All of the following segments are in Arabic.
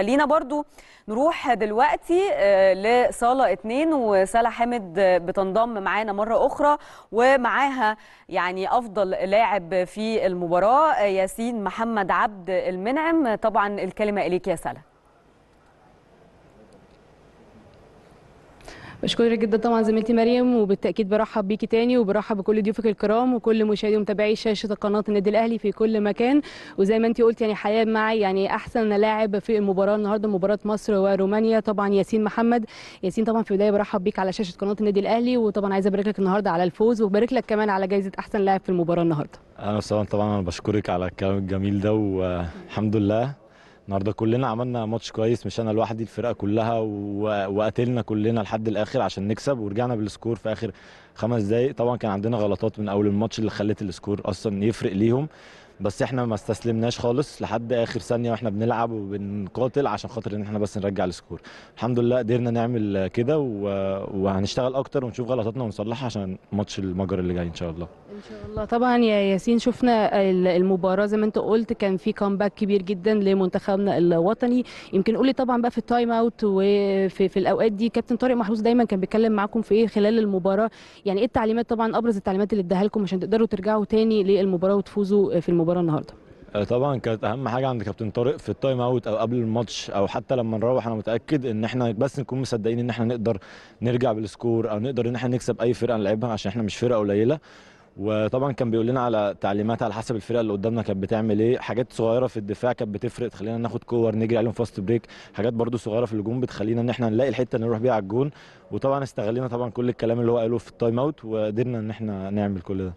خلينا برضو نروح دلوقتي آه، لصالة اتنين وسالة حامد بتنضم معانا مرة أخرى ومعاها يعني أفضل لاعب في المباراة آه، ياسين محمد عبد المنعم طبعا الكلمة إليك يا سالة بشكرك جدا طبعا زميلتي مريم وبالتاكيد برحب بيكي تاني وبرحب بكل ضيوفك الكرام وكل مشاهدي ومتابعي شاشه قناه النادي الاهلي في كل مكان وزي ما انت قلت يعني حياه معي يعني احسن لاعب في المباراه النهارده مباراه مصر ورومانيا طبعا ياسين محمد ياسين طبعا في البدايه برحب بيك على شاشه قناه النادي الاهلي وطبعا عايز ابارك لك النهارده على الفوز وبارك لك كمان على جائزه احسن لاعب في المباراه النهارده انا طبعا طبعا انا بشكرك على الكلام الجميل ده والحمد لله النهارده كلنا عملنا ماتش كويس مش انا لوحدي الفرقه كلها وقاتلنا كلنا لحد الاخر عشان نكسب ورجعنا بالسكور في اخر خمس دقائق طبعا كان عندنا غلطات من اول الماتش اللي خلت السكور اصلا يفرق ليهم بس احنا ما استسلمناش خالص لحد اخر ثانيه واحنا بنلعب وبنقاتل عشان خاطر ان احنا بس نرجع السكور الحمد لله قدرنا نعمل كده وهنشتغل اكتر ونشوف غلطاتنا ونصلحها عشان ماتش المجر اللي جاي ان شاء الله ان شاء الله طبعا يا ياسين شفنا المباراه زي ما انت قلت كان في كامباك كبير جدا لمنتخبنا الوطني يمكن قولي طبعا بقى في التايم اوت وفي في الاوقات دي كابتن طارق محروس دايما كان بيتكلم معاكم في ايه خلال المباراه يعني ايه التعليمات طبعا ابرز التعليمات اللي اداها لكم عشان تقدروا ترجعوا تاني للمباراه وتفوزوا في المباراه النهارده آه، طبعا كانت اهم حاجه عند كابتن طارق في التايم اوت او قبل الماتش او حتى لما نروح انا متاكد ان احنا بس نكون مصدقين ان احنا نقدر نرجع بالسكور او نقدر ان احنا نكسب اي فرقه نلعبها عشان احنا مش فرقه قليله وطبعا كان بيقول لنا على تعليمات على حسب الفرقه اللي قدامنا كانت بتعمل ايه حاجات صغيره في الدفاع كانت بتفرق تخلينا ناخد كور نجري عليهم فاست بريك حاجات برده صغيره في الهجوم بتخلينا ان احنا نلاقي الحته اللي نروح بيها على الجون وطبعا استغلينا طبعا كل الكلام اللي هو قاله في التايم اوت وقدرنا ان احنا نعمل كل ده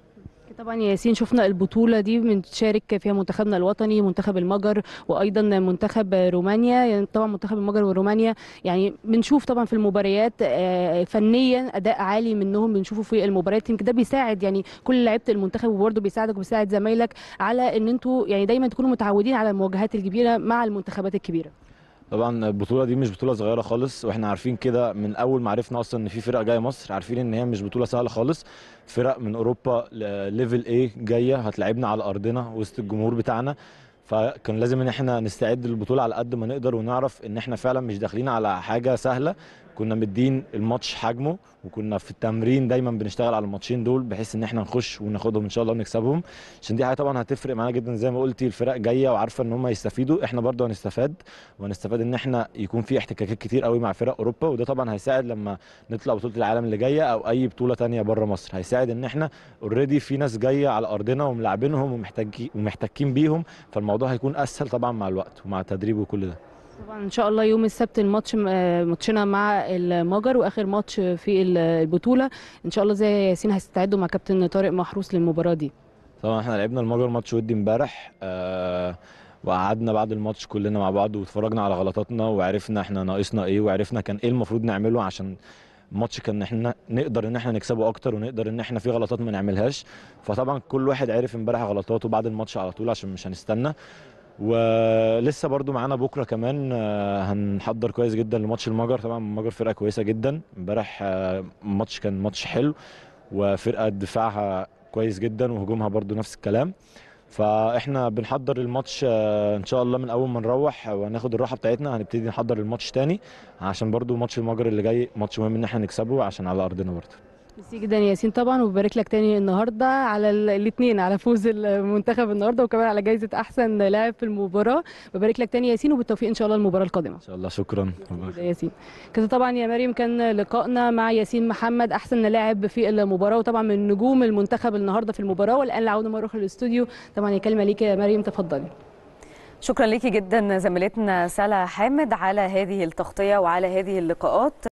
طبعا يا ياسين شفنا البطوله دي بنشارك فيها منتخبنا الوطني منتخب المجر وايضا منتخب رومانيا يعني طبعا منتخب المجر ورومانيا يعني بنشوف طبعا في المباريات آه، فنيا اداء عالي منهم بنشوفه في المباريات يمكن ده بيساعد يعني كل لعيبه المنتخب وبرده بيساعدك وبيساعد زمايلك على ان انتوا يعني دايما تكونوا متعودين على المواجهات الكبيره مع المنتخبات الكبيره طبعا البطوله دي مش بطوله صغيره خالص واحنا عارفين كده من اول ما عرفنا اصلا ان في فرق جايه مصر عارفين ان هي مش بطوله سهله خالص فرق من اوروبا ليفل ايه جايه هتلعبنا على ارضنا وسط الجمهور بتاعنا فكان لازم ان احنا نستعد للبطوله على قد ما نقدر ونعرف ان احنا فعلا مش داخلين على حاجه سهله كنا مدين الماتش حجمه وكنا في التمرين دايما بنشتغل على الماتشين دول بحيث ان احنا نخش وناخدهم ان شاء الله ونكسبهم عشان دي حاجه طبعا هتفرق معانا جدا زي ما قلتي الفرق جايه وعارفه ان هم يستفيدوا احنا برضو هنستفاد وهنستفاد ان احنا يكون في احتكاكات كتير قوي مع فرق اوروبا وده طبعا هيساعد لما نطلع بطوله العالم اللي جايه او اي بطوله ثانيه بره مصر هيساعد ان احنا اوريدي في ناس جايه على ارضنا وملاعبينهم ومحتكين بيهم فالموضوع هيكون اسهل طبعا مع الوقت ومع التدريب وكل ده طبعا ان شاء الله يوم السبت الماتش آه، ماتشنا مع المجر واخر ماتش في البطوله ان شاء الله زي ياسين هيستعدوا مع كابتن طارق محروس للمباراه دي طبعا احنا لعبنا المجر ماتش ودي امبارح آه وقعدنا بعد الماتش كلنا مع بعض واتفرجنا على غلطاتنا وعرفنا احنا ناقصنا ايه وعرفنا كان ايه المفروض نعمله عشان الماتش كان احنا نقدر ان احنا نكسبه اكتر ونقدر ان احنا في غلطات ما نعملهاش فطبعا كل واحد عرف امبارح غلطاته بعد الماتش على طول عشان مش هنستنى ولسه برضو معانا بكره كمان آه، هنحضر كويس جدا لماتش المجر طبعا المجر فرقه كويسه جدا امبارح الماتش آه، كان ماتش حلو وفرقه دفاعها كويس جدا وهجومها برضو نفس الكلام فاحنا بنحضر الماتش آه، ان شاء الله من اول ما نروح وهناخد الراحه بتاعتنا هنبتدي نحضر الماتش تاني عشان برضو ماتش المجر اللي جاي ماتش مهم ان احنا نكسبه عشان على ارضنا برضو ميرسي جدا ياسين طبعا وببارك لك تاني النهارده على الاثنين على فوز المنتخب النهارده وكمان على جائزه احسن لاعب في المباراه ببارك لك تاني ياسين وبالتوفيق ان شاء الله المباراه القادمه ان شاء الله شكرا ياسين كده طبعا يا مريم كان لقائنا مع ياسين محمد احسن لاعب في المباراه وطبعا من نجوم المنتخب النهارده في المباراه والان العوده مره اخرى للاستوديو طبعا الكلمه ليك يا مريم تفضلي شكرا ليكي جدا زميلتنا سلا حامد على هذه التغطيه وعلى هذه اللقاءات